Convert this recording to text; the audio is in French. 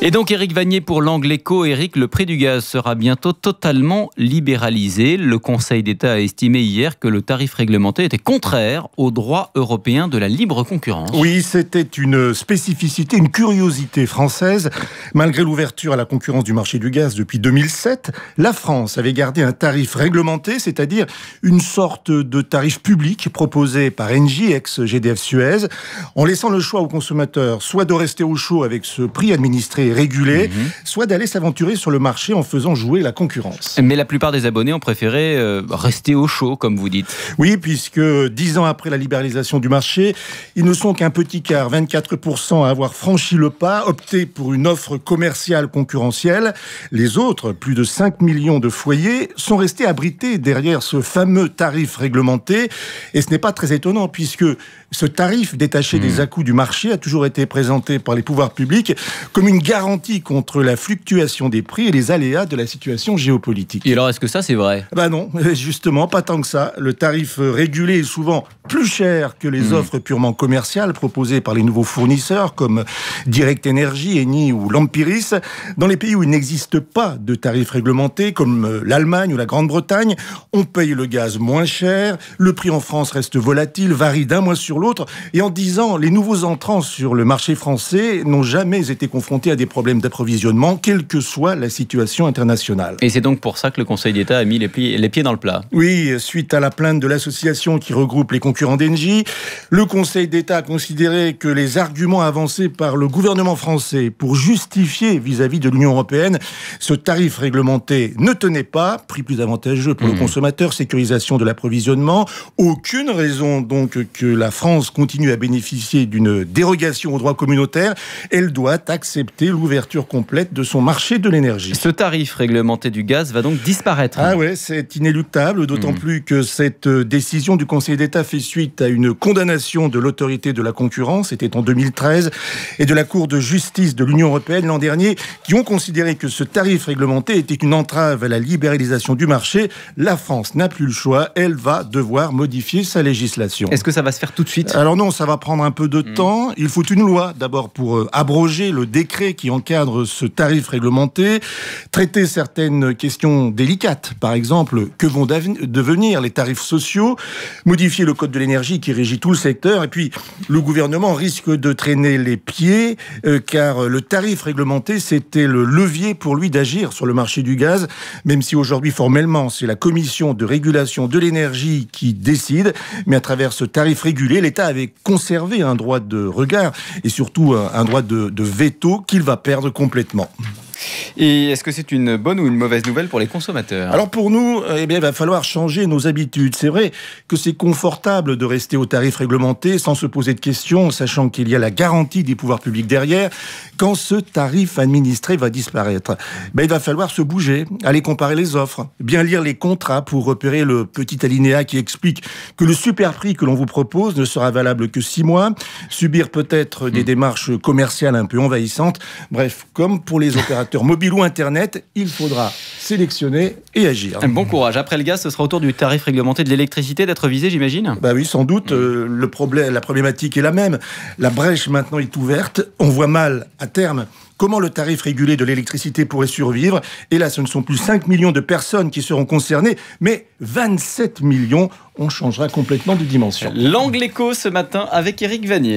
Et donc Éric Vanier pour l'angle éco. Éric, le prix du gaz sera bientôt totalement libéralisé. Le Conseil d'État a estimé hier que le tarif réglementé était contraire au droit européen de la libre concurrence. Oui, c'était une spécificité, une curiosité française. Malgré l'ouverture à la concurrence du marché du gaz depuis 2007, la France avait gardé un tarif réglementé, c'est-à-dire une sorte de tarif public proposé par Engie, ex-GDF Suez, en laissant le choix aux consommateurs soit de rester au chaud avec ce prix administré régulés, mhm. soit d'aller s'aventurer sur le marché en faisant jouer la concurrence. Mais la plupart des abonnés ont préféré euh, rester au chaud, comme vous dites. Oui, puisque dix ans après la libéralisation du marché, ils ne sont qu'un petit quart, 24% à avoir franchi le pas, opté pour une offre commerciale concurrentielle. Les autres, plus de 5 millions de foyers, sont restés abrités derrière ce fameux tarif réglementé. Et ce n'est pas très étonnant, puisque ce tarif détaché hmm. des à du marché a toujours été présenté par les pouvoirs publics comme une gamme garantie contre la fluctuation des prix et les aléas de la situation géopolitique. Et alors, est-ce que ça, c'est vrai Ben non, justement, pas tant que ça. Le tarif régulé est souvent plus cher que les hmm. offres purement commerciales proposées par les nouveaux fournisseurs comme Direct Energy, Eni ou Lampiris. Dans les pays où il n'existe pas de tarifs réglementés comme euh, l'Allemagne ou la Grande-Bretagne, on paye le gaz moins cher, le prix en France reste volatile, varie d'un mois sur l'autre et en 10 ans, les nouveaux entrants sur le marché français n'ont jamais été confrontés à des problèmes d'approvisionnement, quelle que soit la situation internationale. Et c'est donc pour ça que le Conseil d'État a mis les pieds dans le plat. Oui, suite à la plainte de l'association qui regroupe les concurrents concurrent d'Engie. Le Conseil d'État a considéré que les arguments avancés par le gouvernement français pour justifier vis-à-vis de l'Union européenne ce tarif réglementé ne tenait pas, prix plus avantageux pour le hmm. consommateur, sécurisation de l'approvisionnement. Aucune raison donc que la France continue à bénéficier d'une dérogation au droit communautaire. Elle doit accepter l'ouverture complète de son marché de l'énergie. Ce tarif réglementé du gaz va donc disparaître. Ah ouais, c'est inéluctable, d'autant hmm. plus que cette euh, décision du Conseil d'État fait suite à une condamnation de l'autorité de la concurrence, c'était en 2013, et de la Cour de justice de l'Union européenne l'an dernier, qui ont considéré que ce tarif réglementé était une entrave à la libéralisation du marché. La France n'a plus le choix, elle va devoir modifier sa législation. Est-ce que ça va se faire tout de suite Alors non, ça va prendre un peu de hmm. temps. Il faut une loi d'abord pour euh, abroger le décret qui encadre ce tarif réglementé, traiter certaines questions délicates, par exemple, que vont devenir les tarifs sociaux, modifier le code de l'énergie qui régit tout le secteur. Et puis, le gouvernement risque de traîner les pieds, euh, car le tarif réglementé, c'était le levier pour lui d'agir sur le marché du gaz, même si aujourd'hui, formellement, c'est la commission de régulation de l'énergie qui décide. Mais à travers ce tarif régulé, l'État avait conservé un droit de regard et surtout euh, un droit de veto qu'il va perdre complètement. Et est-ce que c'est une bonne ou une mauvaise nouvelle pour les consommateurs Alors pour nous, euh, eh bien, il va falloir changer nos habitudes. C'est vrai que c'est confortable de rester au tarif réglementé sans se poser de questions, sachant qu'il y a la garantie des pouvoirs publics derrière. Quand ce tarif administré va disparaître, ben, il va falloir se bouger, aller comparer les offres, bien lire les contrats pour repérer le petit alinéa qui explique que le super prix que l'on vous propose ne sera valable que six mois, subir peut-être des hmm. démarches commerciales un peu envahissantes. Bref, comme pour les opérateurs mobiles, mobile ou Internet, il faudra sélectionner et agir. Bon courage. Après le gaz, ce sera autour du tarif réglementé de l'électricité d'être visé, j'imagine Bah oui, sans doute. Euh, le problème, la problématique est la même. La brèche maintenant est ouverte. On voit mal à terme comment le tarif régulé de l'électricité pourrait survivre. Et là, ce ne sont plus 5 millions de personnes qui seront concernées, mais 27 millions. On changera complètement de dimension. L'angle éco ce matin avec Eric Vanier.